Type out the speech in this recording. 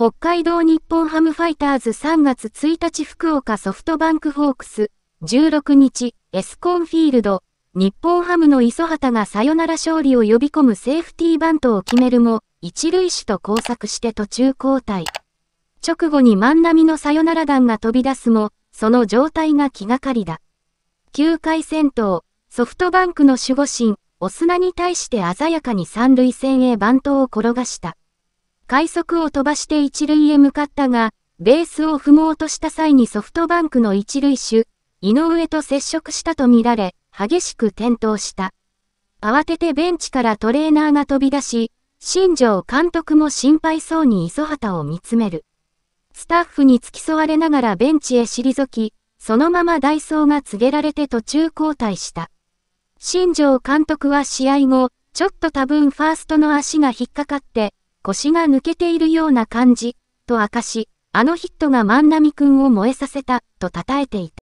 北海道日本ハムファイターズ3月1日福岡ソフトバンクホークス、16日、エスコンフィールド、日本ハムの磯畑がサヨナラ勝利を呼び込むセーフティーバントを決めるも、一塁手と交錯して途中交代。直後に万波のサヨナラ弾が飛び出すも、その状態が気がかりだ。9回戦闘、ソフトバンクの守護神、オスナに対して鮮やかに三塁線へバントを転がした。快速を飛ばして一塁へ向かったが、ベースを踏もうとした際にソフトバンクの一塁手、井上と接触したとみられ、激しく転倒した。慌ててベンチからトレーナーが飛び出し、新庄監督も心配そうに磯畑を見つめる。スタッフに付き添われながらベンチへ退き、そのままダイソーが告げられて途中交代した。新庄監督は試合後、ちょっと多分ファーストの足が引っかかって、腰が抜けているような感じ、と明かし、あのヒットが万波くんを燃えさせた、と称えていた。